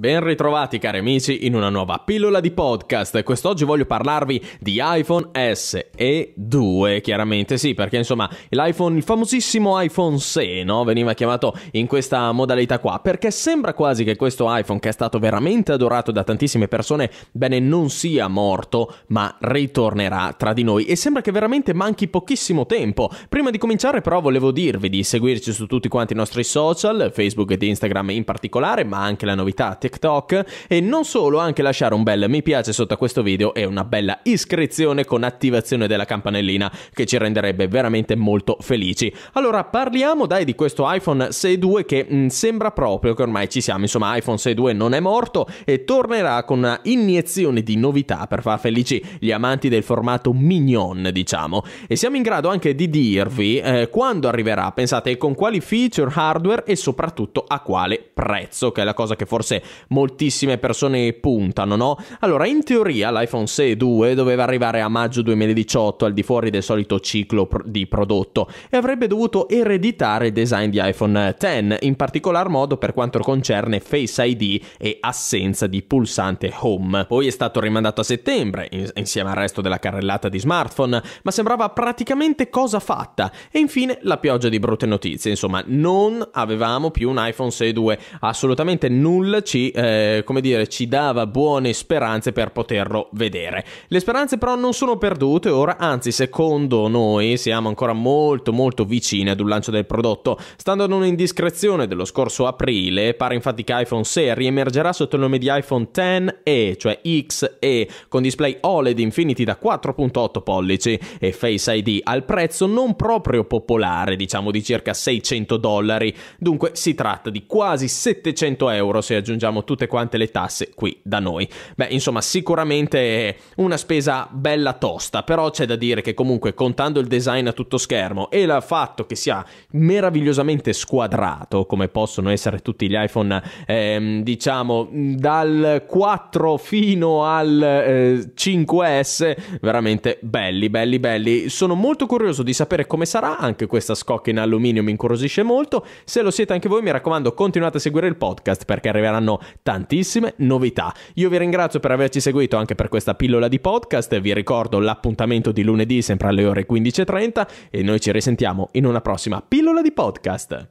Ben ritrovati cari amici in una nuova pillola di podcast. Quest'oggi voglio parlarvi di iPhone SE 2, chiaramente sì, perché insomma l'iPhone, il famosissimo iPhone SE, no? veniva chiamato in questa modalità qua, perché sembra quasi che questo iPhone, che è stato veramente adorato da tantissime persone, bene non sia morto, ma ritornerà tra di noi e sembra che veramente manchi pochissimo tempo. Prima di cominciare però volevo dirvi di seguirci su tutti quanti i nostri social, Facebook ed Instagram in particolare, ma anche la novità TikTok e non solo anche lasciare un bel mi piace sotto a questo video e una bella iscrizione con attivazione della campanellina che ci renderebbe veramente molto felici. Allora parliamo dai di questo iPhone 6.2 che mh, mm, sembra proprio che ormai ci siamo, insomma iPhone 6.2 non è morto e tornerà con una iniezione di novità per far felici gli amanti del formato mignon diciamo e siamo in grado anche di dirvi eh, quando arriverà, pensate con quali feature hardware e soprattutto a quale prezzo che è la cosa che forse moltissime persone puntano, no? Allora, in teoria l'iPhone 6 2 doveva arrivare a maggio 2018 al di fuori del solito ciclo pro- di prodotto e avrebbe dovuto ereditare il design di iPhone X, in particolar modo per quanto concerne Face ID e assenza di pulsante Home. Poi è stato rimandato a settembre, in- insieme al resto della carrellata di smartphone, ma sembrava praticamente cosa fatta. E infine la pioggia di brutte notizie, insomma, non avevamo più un iPhone 6 2, assolutamente nulla ci ci, eh, come dire, ci dava buone speranze per poterlo vedere. Le speranze però non sono perdute ora, anzi secondo noi siamo ancora molto molto vicini ad un lancio del prodotto. Stando ad un'indiscrezione dello scorso aprile, pare infatti che iPhone 6 riemergerà sotto il nome di iPhone Xe, cioè XE, con display OLED Infinity da 4.8 pollici e Face ID al prezzo non proprio popolare, diciamo di circa 600 dollari. Dunque si tratta di quasi 700 euro se aggiungiamo aggiungiamo tutte quante le tasse qui da noi. Beh, insomma, sicuramente una spesa bella tosta, però c'è da dire che comunque contando il design a tutto schermo e il fatto che sia meravigliosamente squadrato, come possono essere tutti gli iPhone, ehm, diciamo, dal 4 fino al eh, 5S, veramente belli, belli, belli. Sono molto curioso di sapere come sarà, anche questa scocca in alluminio mi incuriosisce molto. Se lo siete anche voi, mi raccomando, continuate a seguire il podcast perché arriveranno tantissime novità. Io vi ringrazio per averci seguito anche per questa pillola di podcast, vi ricordo l'appuntamento di lunedì sempre alle ore 15.30 e noi ci risentiamo in una prossima pillola di podcast.